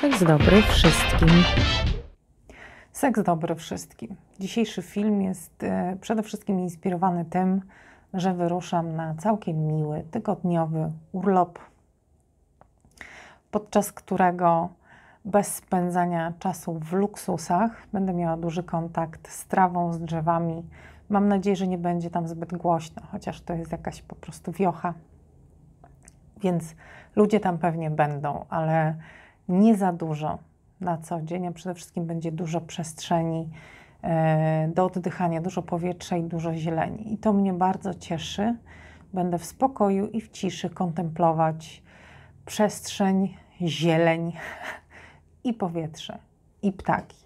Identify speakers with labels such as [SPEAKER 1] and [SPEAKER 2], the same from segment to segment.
[SPEAKER 1] Seks dobry wszystkim. Seks dobry wszystkim. Dzisiejszy film jest e, przede wszystkim inspirowany tym, że wyruszam na całkiem miły tygodniowy urlop, podczas którego bez spędzania czasu w luksusach będę miała duży kontakt z trawą, z drzewami. Mam nadzieję, że nie będzie tam zbyt głośno, chociaż to jest jakaś po prostu wiocha. Więc ludzie tam pewnie będą, ale nie za dużo na co dzień, a przede wszystkim będzie dużo przestrzeni e, do oddychania, dużo powietrza i dużo zieleni. I to mnie bardzo cieszy. Będę w spokoju i w ciszy kontemplować przestrzeń, zieleń i powietrze, i ptaki.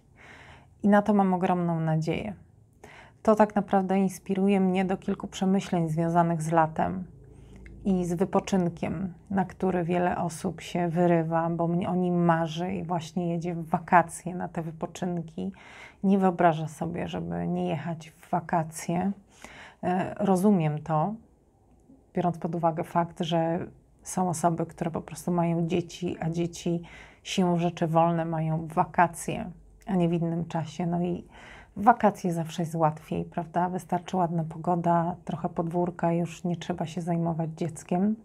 [SPEAKER 1] I na to mam ogromną nadzieję. To tak naprawdę inspiruje mnie do kilku przemyśleń związanych z latem i z wypoczynkiem, na który wiele osób się wyrywa, bo o nim marzy i właśnie jedzie w wakacje na te wypoczynki. Nie wyobraża sobie, żeby nie jechać w wakacje. E, rozumiem to, biorąc pod uwagę fakt, że są osoby, które po prostu mają dzieci, a dzieci siłą rzeczy wolne mają wakacje, a nie w innym czasie. No i wakacje zawsze jest łatwiej, prawda? Wystarczy ładna pogoda, trochę podwórka, już nie trzeba się zajmować dzieckiem.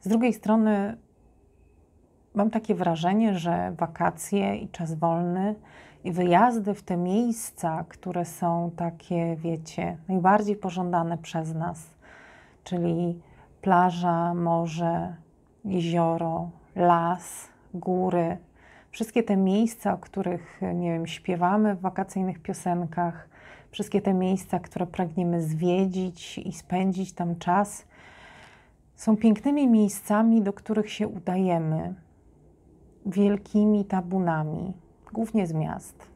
[SPEAKER 1] Z drugiej strony mam takie wrażenie, że wakacje i czas wolny i wyjazdy w te miejsca, które są takie, wiecie, najbardziej pożądane przez nas, czyli plaża, morze, jezioro, las, góry, Wszystkie te miejsca, o których, nie wiem, śpiewamy w wakacyjnych piosenkach, wszystkie te miejsca, które pragniemy zwiedzić i spędzić tam czas, są pięknymi miejscami, do których się udajemy, wielkimi tabunami, głównie z miast.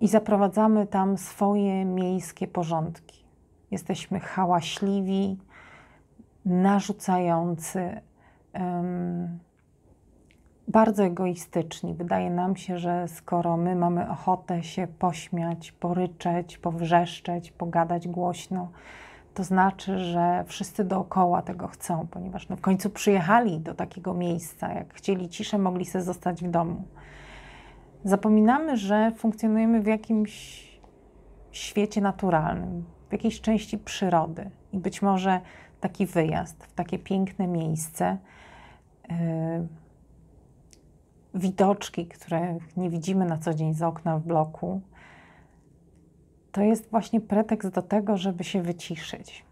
[SPEAKER 1] I zaprowadzamy tam swoje miejskie porządki. Jesteśmy hałaśliwi, narzucający. Um, bardzo egoistyczni. Wydaje nam się, że skoro my mamy ochotę się pośmiać, poryczeć, powrzeszczeć, pogadać głośno, to znaczy, że wszyscy dookoła tego chcą, ponieważ no w końcu przyjechali do takiego miejsca. Jak chcieli ciszę, mogli sobie zostać w domu. Zapominamy, że funkcjonujemy w jakimś świecie naturalnym, w jakiejś części przyrody. I być może taki wyjazd w takie piękne miejsce. Yy, widoczki, które nie widzimy na co dzień z okna w bloku, to jest właśnie pretekst do tego, żeby się wyciszyć,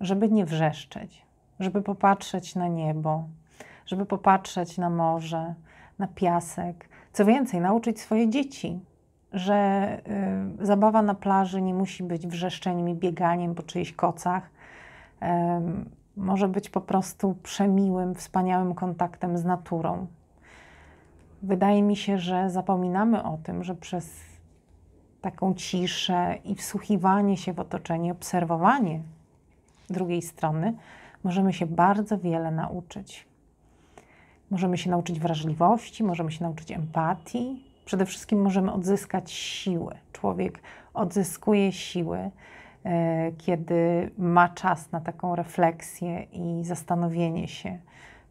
[SPEAKER 1] żeby nie wrzeszczeć, żeby popatrzeć na niebo, żeby popatrzeć na morze, na piasek. Co więcej, nauczyć swoje dzieci, że y, zabawa na plaży nie musi być wrzeszczeniem i bieganiem po czyichś kocach. Y, może być po prostu przemiłym, wspaniałym kontaktem z naturą, Wydaje mi się, że zapominamy o tym, że przez taką ciszę i wsłuchiwanie się w otoczenie, obserwowanie drugiej strony, możemy się bardzo wiele nauczyć. Możemy się nauczyć wrażliwości, możemy się nauczyć empatii. Przede wszystkim możemy odzyskać siły. Człowiek odzyskuje siły, e, kiedy ma czas na taką refleksję i zastanowienie się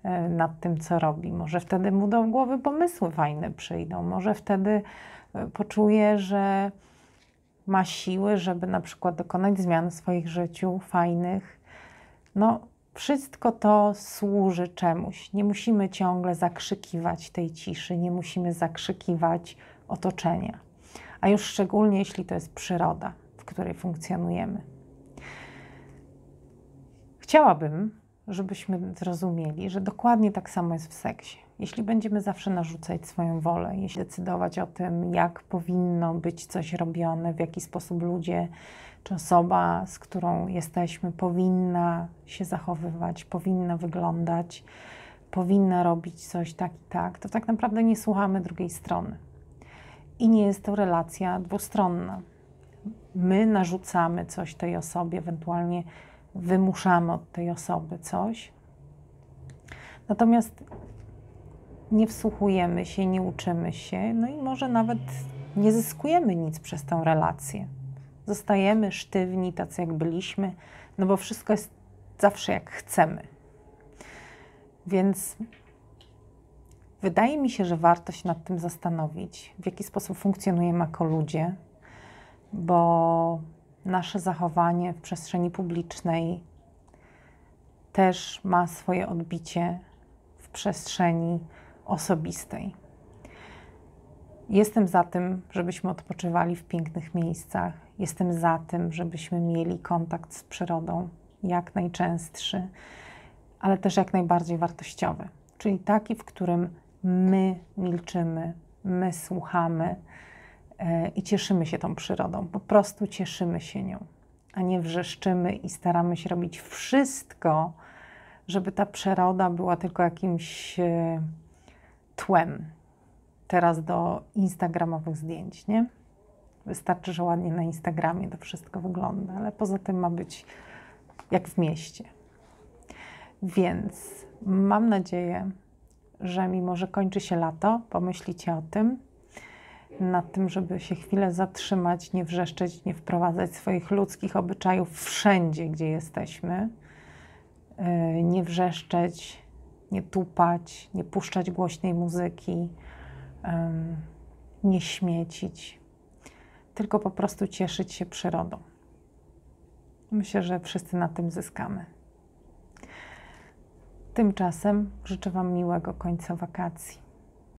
[SPEAKER 1] E, nad tym, co robi. Może wtedy mu do głowy pomysły fajne przyjdą, może wtedy e, poczuje, że ma siły, żeby na przykład dokonać zmian w swoich życiu fajnych. No, wszystko to służy czemuś. Nie musimy ciągle zakrzykiwać tej ciszy, nie musimy zakrzykiwać otoczenia, a już szczególnie jeśli to jest przyroda, w której funkcjonujemy. Chciałabym, żebyśmy zrozumieli, że dokładnie tak samo jest w seksie. Jeśli będziemy zawsze narzucać swoją wolę, jeśli decydować o tym, jak powinno być coś robione, w jaki sposób ludzie czy osoba, z którą jesteśmy, powinna się zachowywać, powinna wyglądać, powinna robić coś tak i tak, to tak naprawdę nie słuchamy drugiej strony. I nie jest to relacja dwustronna. My narzucamy coś tej osobie, ewentualnie wymuszamy od tej osoby coś. Natomiast nie wsłuchujemy się, nie uczymy się, no i może nawet nie zyskujemy nic przez tę relację. Zostajemy sztywni, tacy jak byliśmy, no bo wszystko jest zawsze jak chcemy. Więc wydaje mi się, że warto się nad tym zastanowić, w jaki sposób funkcjonujemy jako ludzie, bo nasze zachowanie w przestrzeni publicznej też ma swoje odbicie w przestrzeni osobistej. Jestem za tym, żebyśmy odpoczywali w pięknych miejscach. Jestem za tym, żebyśmy mieli kontakt z przyrodą jak najczęstszy, ale też jak najbardziej wartościowy, czyli taki, w którym my milczymy, my słuchamy, E, i cieszymy się tą przyrodą. Po prostu cieszymy się nią, a nie wrzeszczymy i staramy się robić wszystko, żeby ta przyroda była tylko jakimś e, tłem. Teraz do instagramowych zdjęć, nie? Wystarczy, że ładnie na Instagramie to wszystko wygląda, ale poza tym ma być jak w mieście. Więc mam nadzieję, że mimo, że kończy się lato, pomyślicie o tym, nad tym, żeby się chwilę zatrzymać, nie wrzeszczeć, nie wprowadzać swoich ludzkich obyczajów wszędzie, gdzie jesteśmy. Y, nie wrzeszczeć, nie tupać, nie puszczać głośnej muzyki, nie śmiecić, tylko po prostu cieszyć się przyrodą. Myślę, że wszyscy na tym zyskamy. Tymczasem życzę Wam miłego końca wakacji.